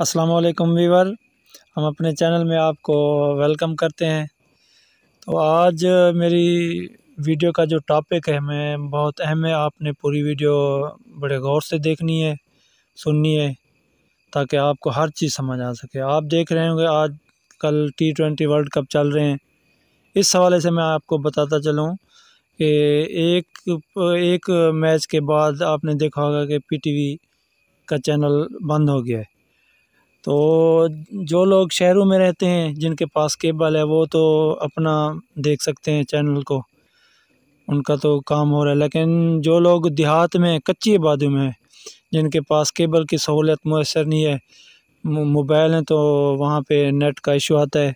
अस्सलाम वालेकुम वीवर हम अपने चैनल में आपको वेलकम करते हैं तो आज मेरी वीडियो का जो टॉपिक है मैं बहुत अहम है आपने पूरी वीडियो बड़े गौर से देखनी है सुननी है ताकि आपको हर चीज़ समझ आ सके आप देख रहे होंगे आज कल टी ट्वेंटी वर्ल्ड कप चल रहे हैं इस हवाले से मैं आपको बताता चलूँ कि एक एक मैच के बाद आपने देखा होगा कि पीटीवी का चैनल बंद हो गया है तो जो लोग शहरों में रहते हैं जिनके पास केबल है वो तो अपना देख सकते हैं चैनल को उनका तो काम हो रहा है लेकिन जो लोग देहात में कच्ची आबादी में हैं जिनके पास केबल की सहूलियत मैसर नहीं है मोबाइल हैं तो वहाँ पे नेट का इशू आता है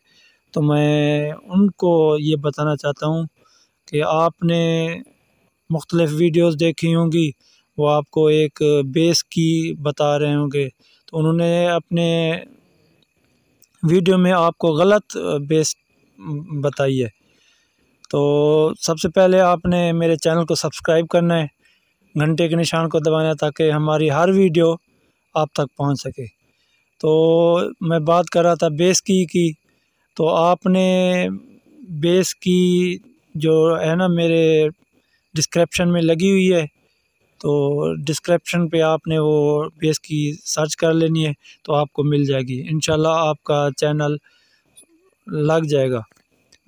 तो मैं उनको ये बताना चाहता हूँ कि आपने मुख्तलिफ़ वीडियोस देखी होंगी वो आपको एक बेस की बता रहे होंगे तो उन्होंने अपने वीडियो में आपको गलत बेस बताई है तो सबसे पहले आपने मेरे चैनल को सब्सक्राइब करना है घंटे के निशान को दबाना है ताकि हमारी हर वीडियो आप तक पहुंच सके तो मैं बात कर रहा था बेस की की तो आपने बेस की जो है ना मेरे डिस्क्रिप्शन में लगी हुई है तो डिस्क्रिप्शन पे आपने वो बेस की सर्च कर लेनी है तो आपको मिल जाएगी इनशाला आपका चैनल लग जाएगा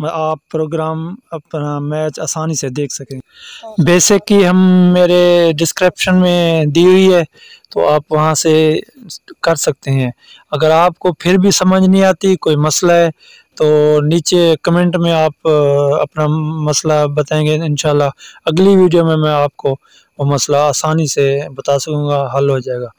आप प्रोग्राम अपना मैच आसानी से देख सकें बेसिक हाँ। की हम मेरे डिस्क्रिप्शन में दी हुई है तो आप वहां से कर सकते हैं अगर आपको फिर भी समझ नहीं आती कोई मसला है तो नीचे कमेंट में आप अपना मसला बताएंगे इन अगली वीडियो में मैं आपको वो मसला आसानी से बता सकूँगा हल हो जाएगा